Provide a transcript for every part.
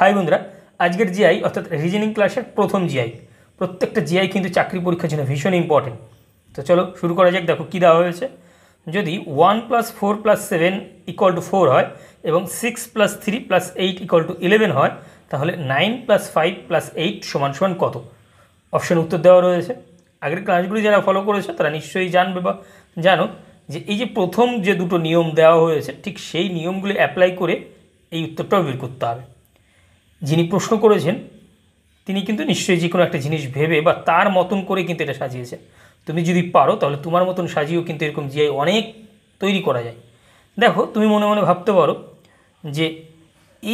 high বন্ধুরা আজকের GI অর্থাৎ রিজনিং ক্লাসের প্রথম জিআই প্রত্যেকটা জিআই কিন্তু চাকরি পরীক্ষার জন্য ভীষণ ইম্পর্টেন্ট তো চলো শুরু করা যাক দেখো কী দেওয়া হয়েছে যদি one plus four plus seven equal to four হয় এবং six plus three plus eight equal to eleven হয় তাহলে nine plus five plus eight সমান সমান কত অপশন উত্তর দেওয়া রয়েছে আগের ক্লাসগুলি যারা ফলো করেছে তারা নিশ্চয়ই জানবে বা জানো যে এই যে প্রথম যে দুটো নিয়ম দেওয়া হয়েছে ঠিক সেই নিয়মগুলি অ্যাপ্লাই করে এই উত্তরটাও বের করতে হবে যিনি প্রশ্ন করেছেন তিনি কিন্তু নিশ্চয়ই যে কোনো একটা জিনিস ভেবে বা তার মতন করে কিন্তু এটা সাজিয়েছে তুমি যদি পারো তাহলে তোমার মতন সাজিয়েও কিন্তু এরকম জিআই অনেক তৈরি করা যায় দেখো তুমি মনে মনে ভাবতে পারো যে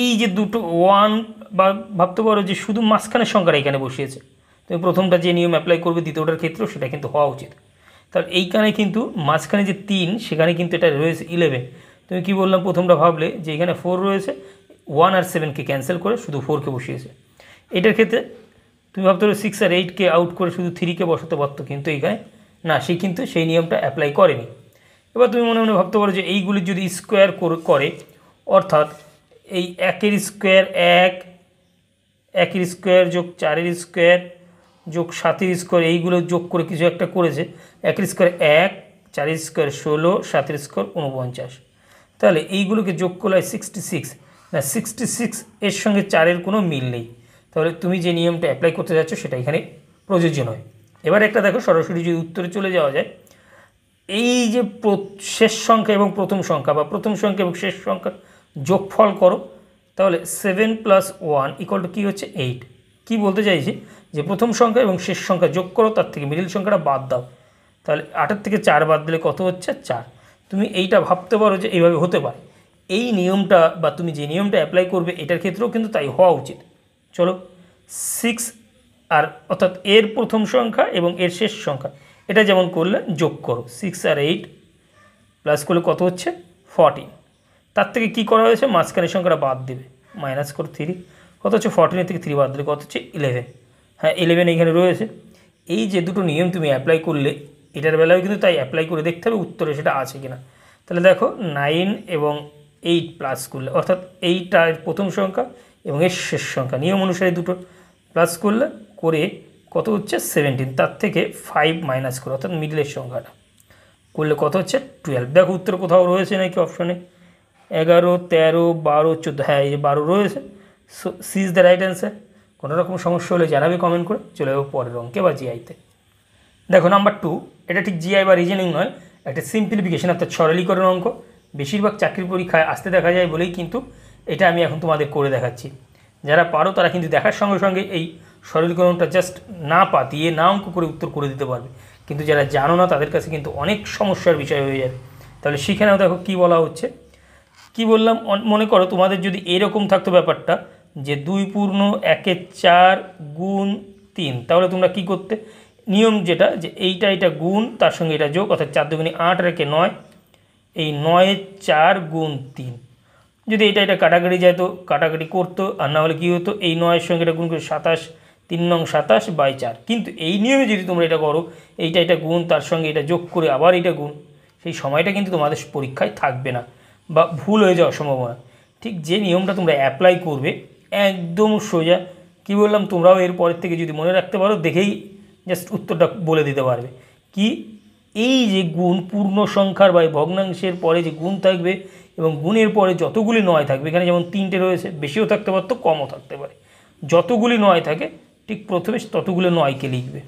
এই যে দুটো ওয়ান বা ভাবতে পারো যে শুধু মাঝখানের সংখ্যাটা এখানে বসিয়েছে তুমি প্রথমটা যে নিয়ম অ্যাপ্লাই করবে দ্বিতীয়টার ক্ষেত্রেও সেটা কিন্তু হওয়া উচিত তাহলে এইখানে কিন্তু মাঝখানে যে তিন সেখানে কিন্তু এটা রয়েছে ইলেভেন তুমি কি বললাম প্রথমটা ভাবলে যে এখানে ফোর রয়েছে ওয়ান আর সেভেনকে ক্যান্সেল করে শুধু ফোরকে বসিয়েছে এটার ক্ষেত্রে তুমি ভাবতে পারো সিক্স আর এইটকে আউট করে শুধু থ্রিকে বসাতে পারতো কিন্তু এইখানে না সে কিন্তু সেই নিয়মটা অ্যাপ্লাই করেনি এবার তুমি মনে মনে ভাবতে পারো যে এইগুলি যদি স্কোয়ার করে অর্থাৎ এই একের স্কোয়ার এক একের স্কোয়ার যোগ চারের স্কোয়ার যোগ সাতের স্কোয়ার এইগুলো যোগ করে কিছু একটা করেছে একের স্কোয়ার এক চারের স্কোয়ার ষোলো সাতের স্কোয়ার উনপঞ্চাশ তাহলে এইগুলোকে যোগ করলে হয় সিক্সটি সিক্স না সিক্সটি সিক্স এর সঙ্গে চারের কোনো মিল নেই তাহলে তুমি যে নিয়মটা অ্যাপ্লাই করতে যাচ্ছ সেটা এখানে প্রযোজ্য নয় এবার একটা দেখো সরাসরি যদি উত্তরে চলে যাওয়া যায় এই যে শেষ সংখ্যা এবং প্রথম সংখ্যা বা প্রথম সংখ্যা এবং শেষ সংখ্যা যোগফল করো তাহলে seven plus one equal to কী হচ্ছে এইট কী বলতে চাইছি যে প্রথম সংখ্যা এবং শেষ সংখ্যা যোগ করো তার থেকে মিডিল সংখ্যাটা বাদ দাও তাহলে আটের থেকে চার বাদ দিলে কত হচ্ছে চার তুমি এইটা ভাবতে পারো যে এইভাবে হতে পারে এই নিয়মটা বা তুমি যে নিয়মটা অ্যাপ্লাই করবে এটার ক্ষেত্রেও কিন্তু তাই হওয়া উচিত চলো সিক্স আর অর্থাৎ এর প্রথম সংখ্যা এবং এর শেষ সংখ্যা এটা যেমন করলে যোগ করো সিক্স আর এইট প্লাস করলে কত হচ্ছে ফর্টিন তার থেকে কি করা হয়েছে মাঝখানের সংখ্যাটা বাদ দেবে মাইনাস করো থ্রি কত হচ্ছে ফর্টিনের থেকে থ্রি বাদ দিলে কত হচ্ছে ইলেভেন হ্যাঁ ইলেভেন এখানে রয়েছে এই যে দুটো নিয়ম তুমি অ্যাপ্লাই করলে এটার বেলায় কিন্তু তাই অ্যাপ্লাই করে দেখতে হবে উত্তরে সেটা আছে কিনা তাহলে দেখো নাইন এবং এইট প্লাস করলে অর্থাৎ এইটা প্রথম সংখ্যা এবং এর শেষ সংখ্যা নিয়ম অনুসারে দুটো প্লাস করলে করে কত হচ্ছে সেভেন্টিন তার থেকে ফাইভ মাইনাস করে অর্থাৎ মিডলের সংখ্যাটা করলে কত হচ্ছে টুয়েলভ দেখো উত্তর কোথাও রয়েছে নাকি অপশনে এগারো তেরো বারো চোদ্দো হ্যাঁ এই যে বারো রয়েছে so C's the right answer কোনো রকম সমস্যা হলে জানাবে কমেন্ট করে চলে যাবো পরের অঙ্কে বা জিআইতে দেখো নাম্বার টু এটা ঠিক জিআই বা রিজেনিং নয় একটা সিম্পলিফিকেশন অর্থাৎ সরলীকরণ অঙ্ক বেশিরভাগ চাকরির পরীক্ষায় আসতে দেখা যায় বলেই কিন্তু এটা আমি এখন তোমাদের করে দেখাচ্ছি যারা পারো তারা কিন্তু দেখার সঙ্গে সঙ্গে এই সরলীকরণটা জাস্ট না পাতিয়ে না অঙ্ক করে উত্তর করে দিতে পারবে কিন্তু যারা জানো না তাদের কাছে কিন্তু অনেক সমস্যার বিষয় হয়ে যাবে তাহলে শিখে নাও দেখো কী বলা হচ্ছে কি বললাম মনে করো তোমাদের যদি এরকম থাকতো ব্যাপারটা যে দুই পূর্ণ একের চার গুণ তিন তাহলে তোমরা কি করতে নিয়ম যেটা যে এইটা এটা গুণ তার সঙ্গে এটা যোগ অর্থাৎ চার দুগুণে আট রেখে একে নয় এই নয়ের চার গুণ তিন যদি এটা এটা কাটাকাটি যায় তো কাটাকাটি করতো আর না হলে কী হতো এই নয়ের সঙ্গে এটা গুণ করে সাতাশ তিন নং সাতাশ বাই চার কিন্তু এই নিয়মে যদি তোমরা এটা করো এইটা এটা গুণ তার সঙ্গে এটা যোগ করে আবার এটা গুণ সেই সময়টা কিন্তু তোমাদের পরীক্ষায় থাকবে না বা ভুল হয়ে যাওয়ার সম্ভাবনা ঠিক যে নিয়মটা তোমরা অ্যাপ্লাই করবে একদম সোজা কি বললাম তোমরাও এর পরের থেকে যদি মনে রাখতে পারো দেখেই জাস্ট উত্তরটা বলে দিতে পারবে কি এই যে গুণ পূর্ণ সংখ্যার বা ভগ্নাংশের পরে যে গুণ থাকবে এবং গুণের পরে যতগুলি নয় থাকবে এখানে যেমন তিনটে রয়েছে বেশিও থাকতে পারত কমও থাকতে পারে যতগুলি নয় থাকে ঠিক প্রথমে ততগুলো নয়কে লিখবে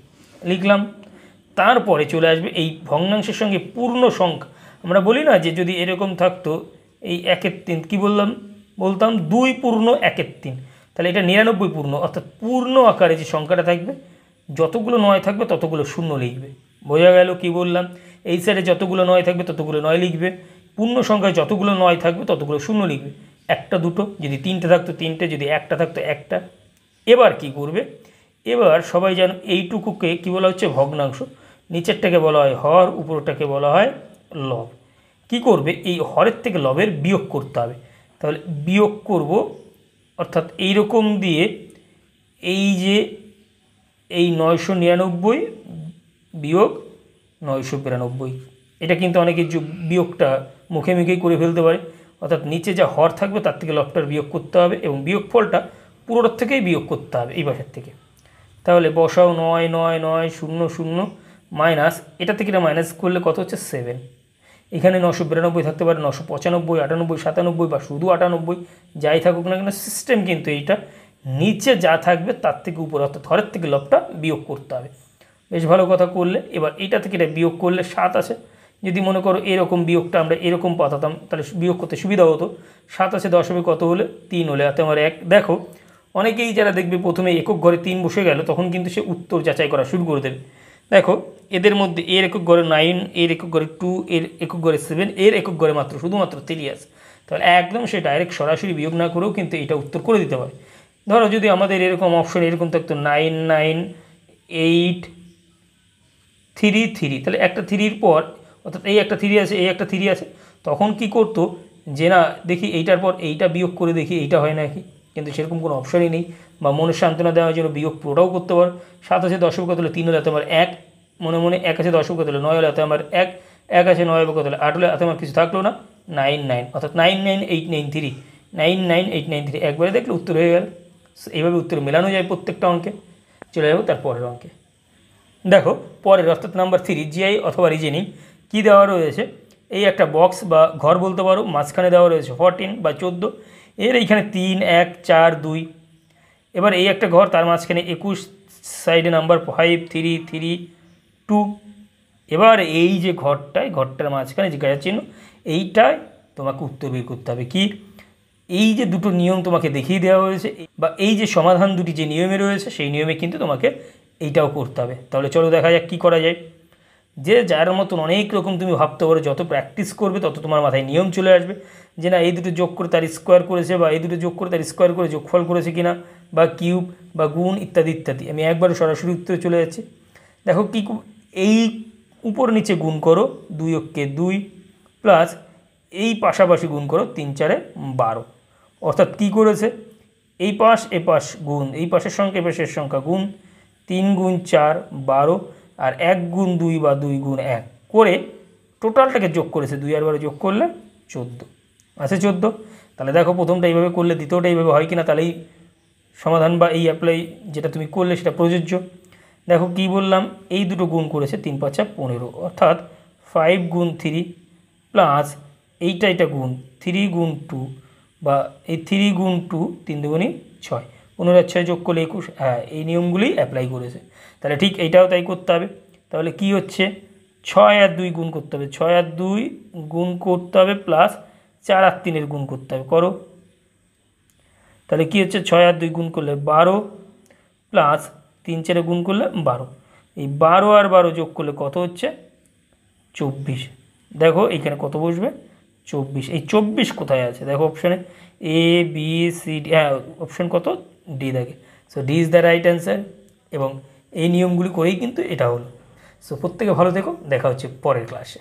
লিখলাম তারপরে চলে আসবে এই ভগ্নাংশের সঙ্গে পূর্ণ সংখ্যা আমরা বলি না যে যদি এরকম থাকতো এই একের তিন কী বললাম বলতাম দুই পূর্ণ একের তিন তাহলে এটা নিরানব্বই পূর্ণ অর্থাৎ পূর্ণ আকারে যে সংখ্যাটা থাকবে যতগুলো নয় থাকবে ততগুলো শূন্য লিখবে বোঝা গেল কি বললাম এই সাইডে যতগুলো নয় থাকবে ততগুলো নয় লিখবে পূর্ণ সংখ্যায় যতগুলো নয় থাকবে ততগুলো শূন্য লিখবে একটা দুটো যদি তিনটে থাকতো তিনটে যদি একটা থাকতো একটা এবার কি করবে এবার সবাই যেন এইটুকুকে কি বলা হচ্ছে ভগ্নাংশ নিচেরটাকে বলা হয় হর উপরটাকে বলা হয় লব কি করবে এই হরের থেকে লবের বিয়োগ করতে হবে তাহলে বিয়োগ করব অর্থাৎ এই রকম দিয়ে এই যে এই নয়শো নিরানব্বই বিয়োগ নয়শো বিরানব্বই এটা কিন্তু অনেকে বিয়োগটা মুখে মুখেই করে ফেলতে পারে অর্থাৎ নিচে যা হর থাকবে তার থেকে লবটার বিয়োগ করতে হবে এবং বিয়োগফলটা পুরোটার থেকেই বিয়োগ করতে হবে এই বাসার থেকে তাহলে বসাও নয় নয় নয় শূন্য শূন্য মাইনাস এটা থেকে এটা মাইনাস করলে কত হচ্ছে সেভেন এখানে নশো বিরানব্বই থাকতে পারে নশো পঁচানব্বই আটানব্বই সাতানব্বই বা শুধু আটানব্বই যাই থাকুক না কেন সিস্টেম কিন্তু এইটা নিচে যা থাকবে তার থেকে উপরে অর্থাৎ হরের থেকে লবটা বিয়োগ করতে হবে বেশ ভালো কথা করলে এবার এটা থেকে এটা বিয়োগ করলে সাত আছে যদি মনে করো এরকম বিয়োগটা আমরা এরকম পাতাতাম তাহলে বিয়োগ করতে সুবিধা হতো সাত আছে হবে কত হলে তিন হলে অর্থাৎ আমার এক দেখো অনেকেই যারা দেখবে প্রথমে একক ঘরে তিন বসে গেল তখন কিন্তু সে উত্তর যাচাই করা শুরু করে দেবে দেখো এদের মধ্যে এর একক ঘরে নাইন এর একক ঘরে টু এর একক ঘরে সেভেন এর একক ঘরে মাত্র শুধুমাত্র থ্রি আছে তাহলে একদম সে ডাইরেক্ট সরাসরি বিয়োগ না করেও কিন্তু এটা উত্তর করে দিতে পারে ধরো যদি আমাদের এরকম অপশন এরকম থাকতো nine nine eight three three তাহলে একটা থ্রির পর অর্থাৎ এই একটা থ্রি আছে এই একটা থ্রি আছে তখন কি করতো যে না দেখি এইটার পর এইটা বিয়োগ করে দেখি এইটা হয় নাকি কিন্তু সেরকম কোনো অপশনই নেই বা মনে সান্ত্বনা দেওয়ার জন্য বিয়োগ পুরোটাও করতে পার সাত আছে দশ কত হলে তিন হলে আমার এক মনে মনে এক আছে দশ কত হলে নয় হলে আমার এক এক আছে নয় কত হলে আট হলে আমার কিছু থাকলো না নাইন নাইন অর্থাৎ nine nine eight nine three nine nine eight nine three একবারে দেখলে উত্তর হয়ে গেল এইভাবে উত্তর মেলানো যায় প্রত্যেকটা অঙ্কে চলে যাবো তার পরের অঙ্কে দেখো পরের অর্থাৎ নাম্বার থ্রি জিআই অথবা রিজেনিং কী দেওয়া রয়েছে এই একটা বক্স বা ঘর বলতে পারো মাঝখানে দেওয়া রয়েছে ফরটিন বা চোদ্দো এর এইখানে তিন এক চার দুই এবার এই একটা ঘর তার মাঝখানে একুশ সাইডে number five three three two এবার এই যে ঘরটায় ঘরটার মাঝখানে জিজ্ঞাসা চিহ্ন এইটাই তোমাকে উত্তর বের করতে হবে কি এই যে দুটো নিয়ম তোমাকে দেখিয়ে দেওয়া হয়েছে বা এই যে সমাধান দুটি যে নিয়মে রয়েছে সেই নিয়মে কিন্তু তোমাকে এইটাও করতে হবে তাহলে চলো দেখা যাক কী করা যায় যে যার মতন অনেক রকম তুমি ভাবতে পারো যত প্র্যাকটিস করবে তত তোমার মাথায় নিয়ম চলে আসবে যে না এই দুটো যোগ করে তার স্কোয়ার করেছে বা এই দুটো যোগ করে তার স্কোয়ার করে যোগফল করেছে কিনা বা কিউব বা গুণ ইত্যাদি ইত্যাদি আমি একবার সরাসরি উত্তরে চলে যাচ্ছি দেখো কী এই উপর নিচে গুণ করো দুই অক্ষে দুই প্লাস এই পাশাপাশি গুণ করো তিন চারে বারো অর্থাৎ কী করেছে এই পাশ এ পাশ গুণ এই পাশের সংখ্যা এ পাশের সংখ্যা গুণ তিন গুণ চার বারো আর এক গুণ দুই বা দুই গুণ এক করে টোটালটাকে যোগ করেছে দুই আর বারো যোগ করলে চোদ্দো আছে চোদ্দ তাহলে দেখো প্রথমটা এইভাবে করলে দ্বিতীয়টা এইভাবে হয় কিনা তাহলে এই সমাধান বা এই অ্যাপ্লাই যেটা তুমি করলে সেটা প্রযোজ্য দেখো কি বললাম এই দুটো গুণ করেছে তিন পাঁচা পনেরো অর্থাৎ ফাইভ গুণ থ্রি প্লাস এইটা এটা গুণ থ্রি গুণ টু বা এই থ্রি গুণ টু তিন দুগুণই ছয় পনেরো ছয় যোগ করলে একুশ হ্যাঁ এই নিয়মগুলি অ্যাপ্লাই করেছে তাহলে ঠিক এইটাও তাই করতে হবে তাহলে কি হচ্ছে ছয় আর দুই গুণ করতে হবে ছয় আর দুই গুণ করতে হবে প্লাস চার আর তিনের গুণ করতে হবে করো তাহলে কি হচ্ছে ছয় আর দুই গুণ করলে বারো প্লাস তিন চারে গুণ করলে বারো এই বারো আর বারো যোগ করলে কত হচ্ছে চব্বিশ দেখো এখানে কত বসবে চব্বিশ এই চব্বিশ কোথায় আছে দেখো অপশানে এ বি সি ডি হ্যাঁ অপশান কত ডি থাকে so D is the right answer এবং এই নিয়মগুলি করেই কিন্তু এটা হলো সো প্রত্যেকে ভালো থেকো দেখা হচ্ছে পরের ক্লাসে